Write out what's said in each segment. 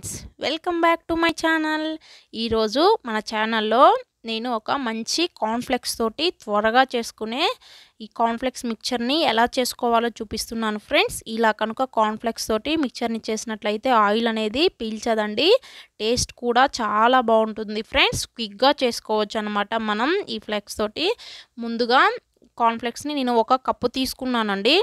friends welcome back to my channel ఈరోజు మన ఛానల్లో నేను ఒక మంచి కాన్ఫ్లెక్స్ తోటి త్వరగా చేసుకునే ఈ కాన్ఫ్లెక్స్ మిక్చర్ని ఎలా చేసుకోవాలో చూపిస్తున్నాను ఫ్రెండ్స్ ఇలా కనుక కాన్ఫ్లెక్స్ తోటి మిక్చర్ని చేసినట్లయితే ఆయిల్ అనేది పీల్చదండి టేస్ట్ కూడా చాలా బాగుంటుంది ఫ్రెండ్స్ క్విక్గా చేసుకోవచ్చు అనమాట మనం ఈ ఫ్లెక్స్ తోటి ముందుగా కాన్ఫ్లెక్స్ని నేను ఒక కప్పు తీసుకున్నానండి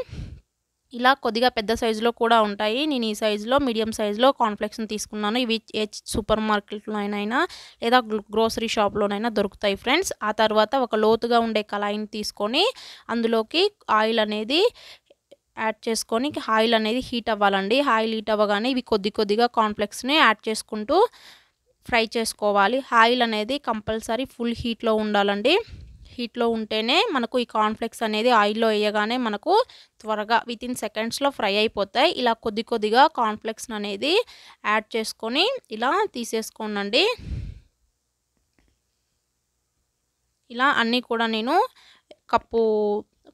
ఇలా కొద్దిగా పెద్ద సైజులో కూడా ఉంటాయి నేను ఈ సైజులో మీడియం సైజులో కాన్ఫ్లెక్స్ని తీసుకున్నాను ఇవి ఏ సూపర్ మార్కెట్లోనైనా లేదా గ్రోసరీ షాప్లోనైనా దొరుకుతాయి ఫ్రెండ్స్ ఆ తర్వాత ఒక లోతుగా ఉండే కళాయిని తీసుకొని అందులోకి ఆయిల్ అనేది యాడ్ చేసుకొని ఆయిల్ అనేది హీట్ అవ్వాలండి ఆయిల్ హీట్ అవ్వగానే ఇవి కొద్ది కొద్దిగా కాన్ఫ్లెక్స్ని యాడ్ చేసుకుంటూ ఫ్రై చేసుకోవాలి ఆయిల్ అనేది కంపల్సరీ ఫుల్ హీట్లో ఉండాలండి హీట్లో ఉంటేనే మనకు ఈ కాన్ఫ్లెక్స్ అనేది ఆయిల్లో వేయగానే మనకు త్వరగా విత్ ఇన్ సెకండ్స్లో ఫ్రై అయిపోతాయి ఇలా కొద్ది కొద్దిగా కాన్ఫ్లెక్స్ అనేది యాడ్ చేసుకొని ఇలా తీసేసుకోనండి ఇలా అన్నీ కూడా నేను కప్పు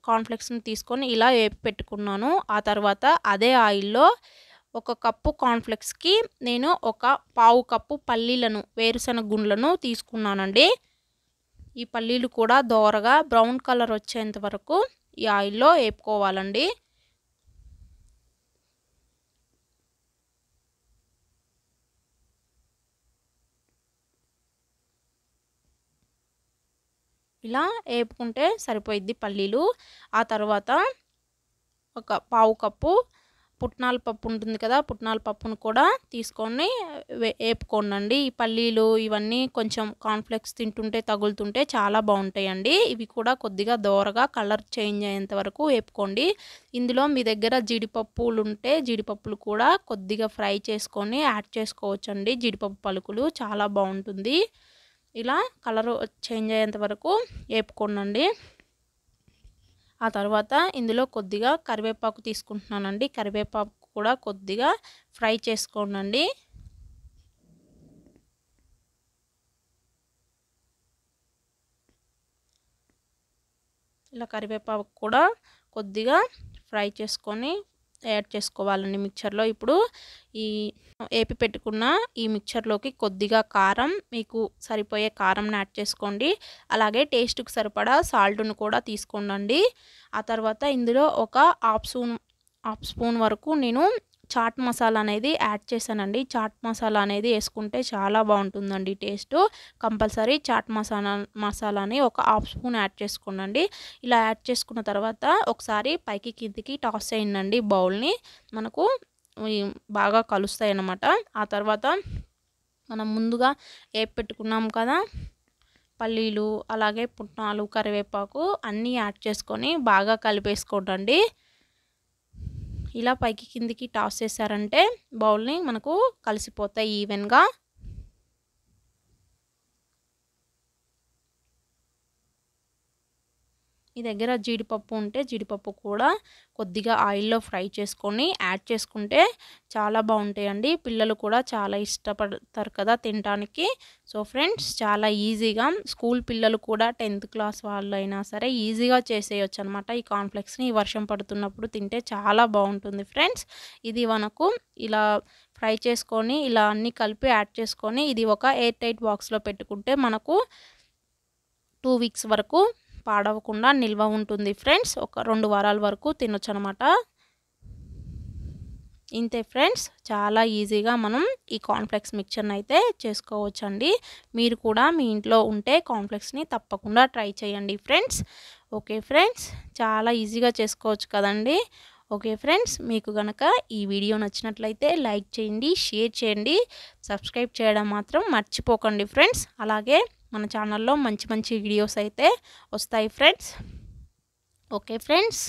కాన్ఫ్లెక్స్ని తీసుకొని ఇలా వేపి పెట్టుకున్నాను ఆ తర్వాత అదే ఆయిల్లో ఒక కప్పు కాన్ఫ్లెక్స్కి నేను ఒక పావు కప్పు పల్లీలను వేరుశనగ గుండ్లను తీసుకున్నానండి ఈ పల్లీలు కూడా దోరగా బ్రౌన్ కలర్ వచ్చేంత వరకు ఈ ఆయిల్లో వేపుకోవాలండి ఇలా వేపుకుంటే సరిపోయిద్ది పల్లీలు ఆ తర్వాత ఒక పావు కప్పు పుట్నాల పప్పు ఉంటుంది కదా పుట్నాల పప్పును కూడా తీసుకొని వేపుకోండి ఈ పల్లీలు ఇవన్నీ కొంచెం కాన్ఫ్లెక్స్ తింటుంటే తగులుతుంటే చాలా బాగుంటాయండి ఇవి కూడా కొద్దిగా దోరగా కలర్ చేంజ్ అయ్యేంత వరకు వేపుకోండి ఇందులో మీ దగ్గర జీడిపప్పులు ఉంటే జీడిపప్పులు కూడా కొద్దిగా ఫ్రై చేసుకొని యాడ్ చేసుకోవచ్చండి జీడిపప్పు పలుకులు చాలా బాగుంటుంది ఇలా కలర్ చేంజ్ అయ్యేంత వరకు వేపుకోండి ఆ తర్వాత ఇందులో కొద్దిగా కరివేపాకు తీసుకుంటున్నానండి కరివేపాకు కూడా కొద్దిగా ఫ్రై చేసుకోండి ఇలా కరివేపాకు కూడా కొద్దిగా ఫ్రై చేసుకొని యాడ్ చేసుకోవాలండి మిక్చర్లో ఇప్పుడు ఈ ఏపి పెట్టుకున్న ఈ మిక్చర్లోకి కొద్దిగా కారం మీకు సరిపోయే కారం యాడ్ చేసుకోండి అలాగే టేస్ట్కి సరిపడా సాల్ట్ను కూడా తీసుకోండి ఆ తర్వాత ఇందులో ఒక హాఫ్ స్పూన్ హాఫ్ స్పూన్ వరకు నేను చాట్ మసాలా అనేది యాడ్ చేశానండి చాట్ మసాలా అనేది వేసుకుంటే చాలా బాగుంటుందండి టేస్ట్ కంపల్సరీ చాట్ మసాలా మసాలాని ఒక హాఫ్ స్పూన్ యాడ్ చేసుకోండి ఇలా యాడ్ చేసుకున్న తర్వాత ఒకసారి పైకి కిందికి టాస్ చేయండి బౌల్ని మనకు బాగా కలుస్తాయి అన్నమాట ఆ తర్వాత మనం ముందుగా ఏ పెట్టుకున్నాం కదా పల్లీలు అలాగే పుట్నాలు కరివేపాకు అన్నీ యాడ్ చేసుకొని బాగా కలిపేసుకోండి ఇలా పైకి కిందికి టాస్ చేశారంటే బౌల్ని మనకు కలిసిపోతాయి ఈవెన్గా మీ దగ్గర జీడిపప్పు ఉంటే జీడిపప్పు కూడా కొద్దిగా ఆయిల్లో ఫ్రై చేసుకొని యాడ్ చేసుకుంటే చాలా బాగుంటాయండి పిల్లలు కూడా చాలా ఇష్టపడతారు కదా తినడానికి సో ఫ్రెండ్స్ చాలా ఈజీగా స్కూల్ పిల్లలు కూడా టెన్త్ క్లాస్ వాళ్ళు అయినా సరే ఈజీగా చేసేయచ్చు అనమాట ఈ కాన్ఫ్లెక్స్ని వర్షం పడుతున్నప్పుడు తింటే చాలా బాగుంటుంది ఫ్రెండ్స్ ఇది మనకు ఇలా ఫ్రై చేసుకొని ఇలా అన్నీ కలిపి యాడ్ చేసుకొని ఇది ఒక ఎయిర్ టైట్ బాక్స్లో పెట్టుకుంటే మనకు టూ వీక్స్ వరకు పాడవకుండా నిల్వ ఉంటుంది ఫ్రెండ్స్ ఒక రెండు వారాల వరకు తినొచ్చు అనమాట ఇంతే ఫ్రెండ్స్ చాలా ఈజీగా మనం ఈ కాన్ఫ్లెక్స్ మిక్చర్ని అయితే చేసుకోవచ్చండి మీరు కూడా మీ ఇంట్లో ఉంటే కాన్ఫ్లెక్స్ని తప్పకుండా ట్రై చేయండి ఫ్రెండ్స్ ఓకే ఫ్రెండ్స్ చాలా ఈజీగా చేసుకోవచ్చు కదండి ఓకే ఫ్రెండ్స్ మీకు గనక ఈ వీడియో నచ్చినట్లయితే లైక్ చేయండి షేర్ చేయండి సబ్స్క్రైబ్ చేయడం మాత్రం మర్చిపోకండి ఫ్రెండ్స్ అలాగే మన ఛానల్లో మంచి మంచి వీడియోస్ అయితే వస్తాయి ఫ్రెండ్స్ ఓకే ఫ్రెండ్స్